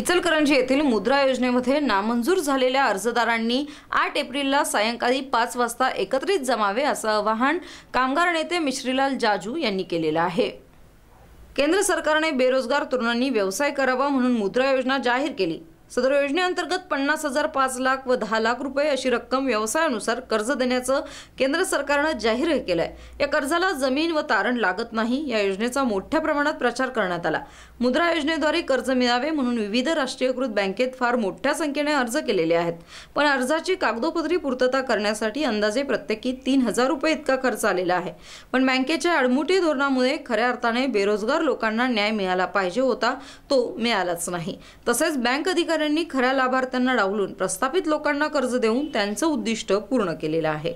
इचलकरंजी येथील मुद्रा योजनेमध्ये नामंजूर झालेल्या अर्जदारांनी आठ एप्रिलला सायंकाळी पाच वाजता एकत्रित जमावे असं आवाहन कामगार नेते मिश्रीलाल जाजू यांनी केलेलं आहे केंद्र सरकारने बेरोजगार तरुणांनी व्यवसाय करावा म्हणून मुद्रा योजना जाहीर केली सदर योजनेअंतर्गत पन्नास हजार पाच लाख व दहा लाख रुपये अशी रक्कम व्यवसायानुसार कर्ज देण्याचं केंद्र सरकारनं जाहीर केलं आहे या कर्जाला जमीन व तारण लागत नाही या योजनेचा मोठ्या प्रमाणात प्रचार करण्यात आला मुद्रा योजनेद्वारे कर्ज मिळावे म्हणून विविध राष्ट्रीयकृत बँकेत फार मोठ्या संख्येने अर्ज केलेले आहेत पण अर्जाची कागदोपत्री पूर्तता करण्यासाठी अंदाजे प्रत्येकी तीन हजार रुपये इतका खर्च आलेला आहे पण बँकेच्या अडमुटी धोरणामुळे खऱ्या अर्थाने बेरोजगार लोकांना न्याय मिळाला पाहिजे होता तो मिळालाच नाही तसेच बँक अधिकारी कर्मचाऱ्यांनी खऱ्या लाभार्थ्यांना डावलून प्रस्थापित लोकांना कर्ज देऊन त्यांचं उद्दिष्ट पूर्ण केलेलं आहे